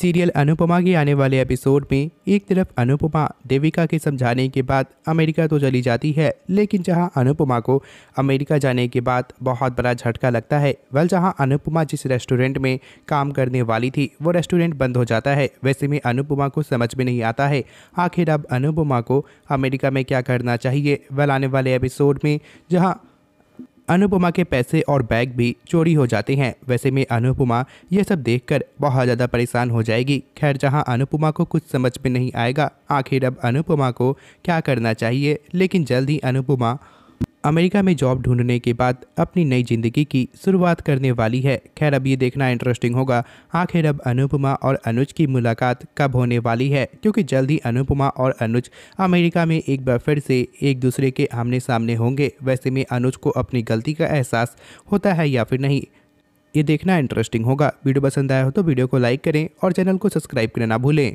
serial Anupama के आने वाले एपिसोड में एक तरफ अनुपमा देविका के समझाने के बाद अमेरिका तो चली जाती है लेकिन जहां अनुपमा को अमेरिका जाने के बाद बहुत बड़ा झटका लगता है वल जहां अनुपमा जिस रेस्टोरेंट में काम करने वाली थी वो रेस्टोरेंट बंद हो जाता है वैसे में अनुपमा को समझ में नहीं आता है आखिर अब अनुपमा को अमेरिका में क्या करना चाहिए वल आने वाले एपिसोड में जहाँ अनुपमा के पैसे और बैग भी चोरी हो जाते हैं वैसे में अनुपमा यह सब देखकर बहुत ज़्यादा परेशान हो जाएगी खैर जहां अनुपमा को कुछ समझ में नहीं आएगा आखिर अब अनुपमा को क्या करना चाहिए लेकिन जल्द ही अनुपमा अमेरिका में जॉब ढूंढने के बाद अपनी नई जिंदगी की शुरुआत करने वाली है खैर अब ये देखना इंटरेस्टिंग होगा आखिर अब अनुपमा और अनुज की मुलाकात कब होने वाली है क्योंकि जल्द ही अनुपमा और अनुज अमेरिका में एक बार फिर से एक दूसरे के आमने सामने होंगे वैसे में अनुज को अपनी गलती का एहसास होता है या फिर नहीं ये देखना इंटरेस्टिंग होगा वीडियो पसंद आया हो तो वीडियो को लाइक करें और चैनल को सब्सक्राइब करना ना भूलें